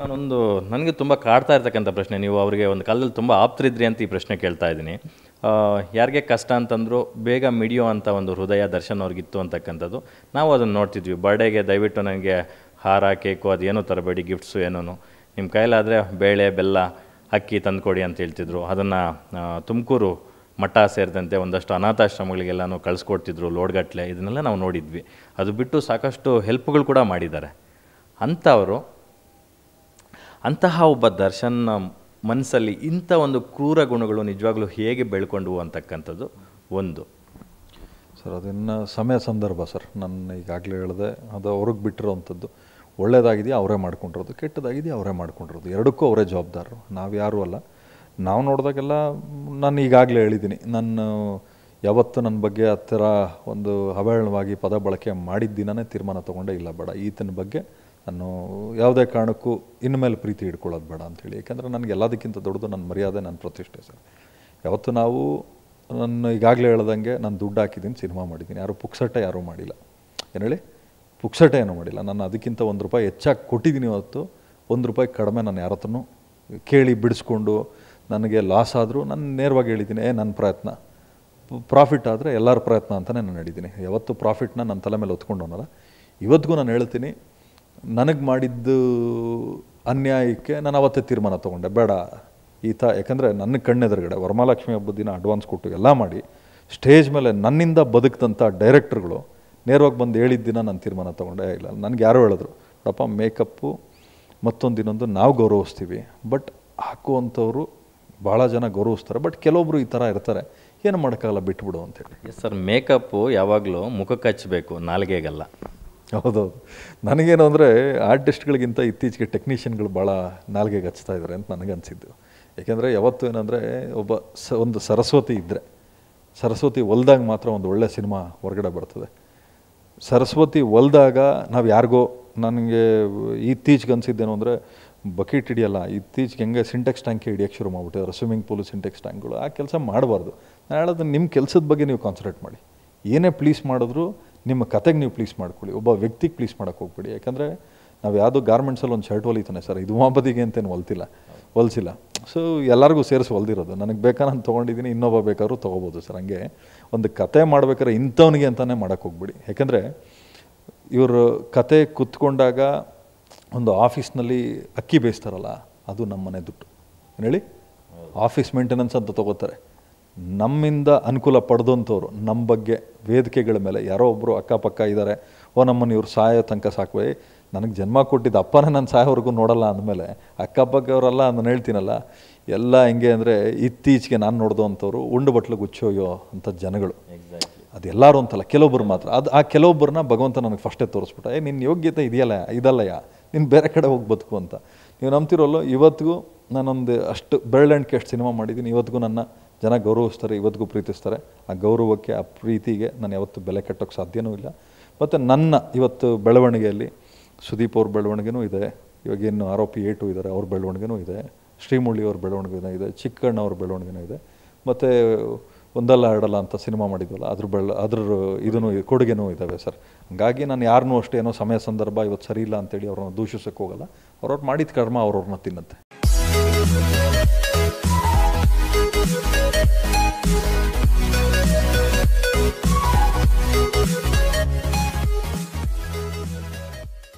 ನಾನೊಂದು ನನಗೆ ತುಂಬ ಕಾಡ್ತಾ ಇರ್ತಕ್ಕಂಥ ಪ್ರಶ್ನೆ ನೀವು ಅವರಿಗೆ ಒಂದು ಕಾಲದಲ್ಲಿ ತುಂಬ ಆಪ್ತರಿದ್ರಿ ಅಂತ ಈ ಪ್ರಶ್ನೆ ಕೇಳ್ತಾ ಇದ್ದೀನಿ ಯಾರಿಗೆ ಕಷ್ಟ ಅಂತಂದರೂ ಬೇಗ ಮಿಡಿಯೋ ಅಂತ ಒಂದು ಹೃದಯ ದರ್ಶನ್ ಅವ್ರಿಗಿತ್ತು ಅಂತಕ್ಕಂಥದ್ದು ನಾವು ಅದನ್ನು ನೋಡ್ತಿದ್ವಿ ಬರ್ಡೇಗೆ ದಯವಿಟ್ಟು ನನಗೆ ಹಾರ ಕೇಕು ಅದೇನೋ ತರಬೇಡಿ ಗಿಫ್ಟ್ಸು ಏನೋ ನಿಮ್ಮ ಕೈಲಾದರೆ ಬೇಳೆ ಬೆಲ್ಲ ಅಕ್ಕಿ ತಂದುಕೊಡಿ ಅಂತ ಹೇಳ್ತಿದ್ರು ಅದನ್ನು ತುಮಕೂರು ಮಠ ಸೇರಿದಂತೆ ಒಂದಷ್ಟು ಅನಾಥಾಶ್ರಮಗಳಿಗೆಲ್ಲನೂ ಕಳಿಸ್ಕೊಡ್ತಿದ್ರು ಲೋಡ್ಗಟ್ಟಲೆ ಇದನ್ನೆಲ್ಲ ನಾವು ನೋಡಿದ್ವಿ ಅದು ಬಿಟ್ಟು ಸಾಕಷ್ಟು ಹೆಲ್ಪ್ಗಳು ಕೂಡ ಮಾಡಿದ್ದಾರೆ ಅಂಥವರು ಅಂತಹ ಒಬ್ಬ ದರ್ಶನ ಮನಸ್ಸಲ್ಲಿ ಇಂಥ ಒಂದು ಕ್ರೂರ ಗುಣಗಳು ನಿಜವಾಗ್ಲೂ ಹೇಗೆ ಬೆಳ್ಕೊಂಡವು ಅಂತಕ್ಕಂಥದ್ದು ಒಂದು ಸರ್ ಅದನ್ನು ಸಮಯ ಸಂದರ್ಭ ಸರ್ ನಾನು ಈಗಾಗಲೇ ಹೇಳಿದೆ ಅದು ಅವ್ರಿಗೆ ಬಿಟ್ಟಿರೋವಂಥದ್ದು ಒಳ್ಳೇದಾಗಿದೆಯಾ ಅವರೇ ಮಾಡ್ಕೊಂಡಿರೋದು ಕೆಟ್ಟದಾಗಿದೆಯಾ ಅವರೇ ಮಾಡ್ಕೊಂಡಿರೋದು ಎರಡಕ್ಕೂ ಅವರೇ ಜವಾಬ್ದಾರರು ನಾವು ಯಾರೂ ಅಲ್ಲ ನಾವು ನೋಡಿದಾಗೆಲ್ಲ ನಾನು ಈಗಾಗಲೇ ಹೇಳಿದ್ದೀನಿ ನಾನು ಯಾವತ್ತು ನನ್ನ ಬಗ್ಗೆ ಹತ್ತಿರ ಒಂದು ಹವಳವಾಗಿ ಪದ ಬಳಕೆ ಮಾಡಿದ್ದಿನೇ ತೀರ್ಮಾನ ತೊಗೊಂಡೇ ಇಲ್ಲ ಬೇಡ ಈತನ ಬಗ್ಗೆ ನಾನು ಯಾವುದೇ ಕಾರಣಕ್ಕೂ ಇನ್ನು ಮೇಲೆ ಪ್ರೀತಿ ಇಟ್ಕೊಳ್ಳೋದು ಬೇಡ ಅಂಥೇಳಿ ಯಾಕೆಂದರೆ ನನಗೆ ಎಲ್ಲದಕ್ಕಿಂತ ದೊಡ್ಡದು ನನ್ನ ಮರ್ಯಾದೆ ನನ್ನ ಪ್ರತಿಷ್ಠೆ ಸರ್ ಯಾವತ್ತು ನಾವು ನನ್ನ ಈಗಾಗಲೇ ಹೇಳ್ದಂಗೆ ನಾನು ದುಡ್ಡು ಹಾಕಿದ್ದೀನಿ ಸಿನಿಮಾ ಮಾಡಿದ್ದೀನಿ ಯಾರು ಪುಕ್ಸಟ ಯಾರೂ ಮಾಡಿಲ್ಲ ಏನು ಹೇಳಿ ಪುಕ್ಸಟ ಏನೂ ಮಾಡಿಲ್ಲ ನಾನು ಅದಕ್ಕಿಂತ ಒಂದು ರೂಪಾಯಿ ಹೆಚ್ಚಾಗಿ ಕೊಟ್ಟಿದ್ದೀನಿ ಇವತ್ತು ಒಂದು ರೂಪಾಯಿ ಕಡಿಮೆ ನಾನು ಯಾರ ಕೇಳಿ ಬಿಡಿಸ್ಕೊಂಡು ನನಗೆ ಲಾಸ್ ಆದರೂ ನಾನು ನೇರವಾಗಿ ಹೇಳಿದ್ದೀನಿ ಏ ನನ್ನ ಪ್ರಯತ್ನ ಪ್ರಾಫಿಟ್ ಆದರೆ ಎಲ್ಲರ ಪ್ರಯತ್ನ ಅಂತಲೇ ನಾನು ಹೇಳಿದ್ದೀನಿ ಯಾವತ್ತು ಪ್ರಾಫಿಟ್ನ ನನ್ನ ತಲೆ ಮೇಲೆ ಹೊತ್ಕೊಂಡು ಅನ್ನೋಲ್ಲ ಇವತ್ತಿಗೂ ನಾನು ಹೇಳ್ತೀನಿ ನನಗೆ ಮಾಡಿದ್ದು ಅನ್ಯಾಯಕ್ಕೆ ನಾನು ಅವತ್ತೇ ತೀರ್ಮಾನ ತೊಗೊಂಡೆ ಬೇಡ ಈತ ಯಾಕಂದರೆ ನನ್ನ ಕಣ್ಣೆದುರುಗಡೆ ವರಮಾಲಕ್ಷ್ಮಿ ಹಬ್ಬದ ದಿನ ಅಡ್ವಾನ್ಸ್ ಕೊಟ್ಟು ಎಲ್ಲ ಮಾಡಿ ಸ್ಟೇಜ್ ಮೇಲೆ ನನ್ನಿಂದ ಬದುಕಿದಂಥ ಡೈರೆಕ್ಟರ್ಗಳು ನೇರವಾಗಿ ಬಂದು ಹೇಳಿದ್ದ ದಿನ ನಾನು ತೀರ್ಮಾನ ತೊಗೊಂಡೆ ಇಲ್ಲ ನನಗೆ ಯಾರು ಹೇಳಿದ್ರು ಪಾಪ ಮೇಕಪ್ಪು ಮತ್ತೊಂದು ದಿನೊಂದು ನಾವು ಗೌರವಿಸ್ತೀವಿ ಬಟ್ ಹಾಕುವಂಥವ್ರು ಭಾಳ ಜನ ಗೌರವಿಸ್ತಾರೆ ಬಟ್ ಕೆಲವೊಬ್ರು ಈ ಥರ ಇರ್ತಾರೆ ಏನು ಮಾಡೋಕ್ಕಾಗಲ್ಲ ಬಿಟ್ಬಿಡು ಅಂತೇಳಿ ಎಸ್ ಸರ್ ಮೇಕಪ್ಪು ಯಾವಾಗಲೂ ಮುಖಕ್ಕೆ ಹಚ್ಚಬೇಕು ನಾಲ್ಗೆಗಲ್ಲ ಹೌದೌದು ನನಗೇನು ಅಂದರೆ ಆರ್ಟಿಸ್ಟ್ಗಳಿಗಿಂತ ಇತ್ತೀಚೆಗೆ ಟೆಕ್ನಿಷಿಯನ್ಗಳು ಭಾಳ ನಾಲ್ಗೆ ಹಚ್ತಾ ಇದ್ದಾರೆ ಅಂತ ಅನಿಸಿದ್ದು ಏಕೆಂದರೆ ಯಾವತ್ತು ಏನಂದರೆ ಒಬ್ಬ ಸ ಒಂದು ಸರಸ್ವತಿ ಇದ್ದರೆ ಸರಸ್ವತಿ ಹೊಲ್ದಾಗ ಮಾತ್ರ ಒಂದು ಒಳ್ಳೆಯ ಸಿನಿಮಾ ಹೊರಗಡೆ ಬರ್ತದೆ ಸರಸ್ವತಿ ಒಲ್ದಾಗ ನಾವು ಯಾರಿಗೋ ನನಗೆ ಇತ್ತೀಚೆಗೆ ಅನಿಸಿದ್ದೇನು ಅಂದರೆ ಬಕೆಟ್ ಹಿಡಿಯಲ್ಲ ಇತ್ತೀಚೆಗೆ ಹೆಂಗೆ ಸಿಂಟೆಕ್ಸ್ ಟ್ಯಾಂಕ್ ಹಿಡಿಯೋಕ್ಕೆ ಶುರು ಮಾಡಿಬಿಟ್ಟಿದ್ರು ಸ್ವಿಮ್ಮಿಂಗ್ ಪೂಲು ಸಿಂಟೆಕ್ಸ್ ಟ್ಯಾಂಕ್ಗಳು ಆ ಕೆಲಸ ಮಾಡಬಾರ್ದು ನಾನು ಹೇಳೋದು ನಿಮ್ಮ ಕೆಲಸದ ಬಗ್ಗೆ ನೀವು ಕಾನ್ಸಂಟ್ರೇಟ್ ಮಾಡಿ ಏನೇ ಪ್ಲೀಸ್ ಮಾಡಿದ್ರು ನಿಮ್ಮ ಕತೆಗೆ ನೀವು ಪ್ಲೀಸ್ ಮಾಡ್ಕೊಳ್ಳಿ ಒಬ್ಬ ವ್ಯಕ್ತಿಗೆ ಪ್ಲೀಸ್ ಮಾಡೋಕ್ಕೆ ಹೋಗ್ಬೇಡಿ ಯಾಕಂದರೆ ನಾವು ಯಾವುದೋ ಗಾರ್ಮೆಂಟ್ಸಲ್ಲಿ ಒಂದು ಶರ್ಟ್ ಹೊಲಿತಾನೆ ಸರ್ ಇದು ಮಾಬದಿಗೆ ಅಂತೇನು ಹೊಲ್ತಿಲ್ಲ ಹೊಲಿಸಿಲ್ಲ ಸೊ ಎಲ್ಲರಿಗೂ ಸೇರಿಸಿ ಹೊಲ್ದಿರೋದು ನನಗೆ ಬೇಕಾ ನಾನು ತೊಗೊಂಡಿದ್ದೀನಿ ಇನ್ನೊಬ್ಬ ಬೇಕಾದ್ರೂ ತೊಗೋಬೋದು ಸರ್ ಹಂಗೆ ಒಂದು ಕತೆ ಮಾಡ್ಬೇಕಾದ್ರೆ ಇಂಥವನಿಗೆ ಅಂತಲೇ ಮಾಡೋಕ್ಕೆ ಹೋಗ್ಬಿಡಿ ಯಾಕೆಂದರೆ ಇವರು ಕತೆ ಕುತ್ಕೊಂಡಾಗ ಒಂದು ಆಫೀಸ್ನಲ್ಲಿ ಅಕ್ಕಿ ಬೇಯಿಸ್ತಾರಲ್ಲ ಅದು ಮನೆ ದುಡ್ಡು ಏನು ಹೇಳಿ ಆಫೀಸ್ ಮೇಂಟೆನೆನ್ಸ್ ಅಂತ ತೊಗೋತಾರೆ ನಮ್ಮಿಂದ ಅನುಕೂಲ ಪಡೆದಂಥವ್ರು ನಮ್ಮ ಬಗ್ಗೆ ವೇದಿಕೆಗಳ ಮೇಲೆ ಯಾರೋ ಒಬ್ಬರು ಅಕ್ಕಪಕ್ಕ ಇದ್ದಾರೆ ಓ ನಮ್ಮನ್ನು ಇವರು ಸಾಯೋ ತನಕ ಸಾಕು ನನಗೆ ಜನ್ಮ ಕೊಟ್ಟಿದ್ದ ಅಪ್ಪನೇ ನಾನು ಸಾಯೋವರೆಗೂ ನೋಡಲ್ಲ ಅಂದಮೇಲೆ ಅಕ್ಕಪಕ್ಕವರೆಲ್ಲ ನಾನು ಹೇಳ್ತೀನಲ್ಲ ಎಲ್ಲ ಹೆಂಗೆ ಅಂದರೆ ಇತ್ತೀಚೆಗೆ ನಾನು ನೋಡ್ದೋ ಅಂಥವ್ರು ಉಂಡು ಬಟ್ಲು ಗುಚ್ಚೋಯ್ಯೋ ಅಂಥ ಜನಗಳು ಅದೆಲ್ಲರೂ ಅಂತಲ್ಲ ಕೆಲವೊಬ್ಬರು ಮಾತ್ರ ಅದು ಆ ಕೆಲವೊಬ್ಬರನ್ನ ಭಗವಂತ ನನಗೆ ಫಸ್ಟೇ ತೋರಿಸ್ಬಿಟ್ಟ ಏ ನಿನ್ನ ಯೋಗ್ಯತೆ ಇದೆಯಲ್ಲ ಇದಲ್ಲಯ್ಯ ನೀನು ಬೇರೆ ಕಡೆ ಹೋಗಿ ಬದುಕು ಅಂತ ನೀವು ನಂಬ್ತಿರೋಲ್ಲೋ ಇವತ್ತಿಗೂ ನಾನೊಂದು ಅಷ್ಟು ಬೆರಳೆಂಟು ಅಷ್ಟು ಸಿನಿಮಾ ಮಾಡಿದ್ದೀನಿ ಇವತ್ತಿಗೂ ನನ್ನ ಜನ ಗೌರವಿಸ್ತಾರೆ ಇವತ್ತಿಗೂ ಪ್ರೀತಿಸ್ತಾರೆ ಆ ಗೌರವಕ್ಕೆ ಆ ಪ್ರೀತಿಗೆ ನಾನು ಯಾವತ್ತೂ ಬೆಲೆ ಕಟ್ಟೋಕ್ಕೆ ಸಾಧ್ಯವೂ ಇಲ್ಲ ಮತ್ತು ನನ್ನ ಇವತ್ತು ಬೆಳವಣಿಗೆಯಲ್ಲಿ ಸುದೀಪ್ ಅವ್ರ ಬೆಳವಣಿಗೆನೂ ಇದೆ ಇವಾಗ ಏನು ಆರೋಪಿ ಏಟು ಇದ್ದಾರೆ ಅವ್ರ ಬೆಳವಣಿಗೆನೂ ಇದೆ ಶ್ರೀಮುಳ್ಳಿ ಅವ್ರ ಬೆಳವಣಿಗೆನೂ ಇದೆ ಚಿಕ್ಕಣ್ಣ ಅವ್ರ ಬೆಳವಣಿಗೆನೂ ಇದೆ ಮತ್ತು ಒಂದಲ್ಲ ಎರಡಲ್ಲ ಅಂತ ಸಿನಿಮಾ ಮಾಡಿದ್ವಲ್ಲ ಅದ್ರ ಬೆಳ ಅದ್ರ ಇದೂ ಕೊಡುಗೆನೂ ಇದ್ದಾವೆ ಸರ್ ಹಾಗಾಗಿ ನಾನು ಯಾರನ್ನೂ ಅಷ್ಟೇ ಏನೋ ಸಮಯ ಸಂದರ್ಭ ಇವತ್ತು ಸರಿ ಇಲ್ಲ ಅಂತೇಳಿ ಅವ್ರನ್ನ ದೂಷಿಸೋಕ್ಕೆ ಹೋಗಲ್ಲ ಅವ್ರವ್ರು ಮಾಡಿದ ಕರ್ಮ ಅವ್ರವ್ರನ್ನ ತಿನ್ನುತ್ತೆ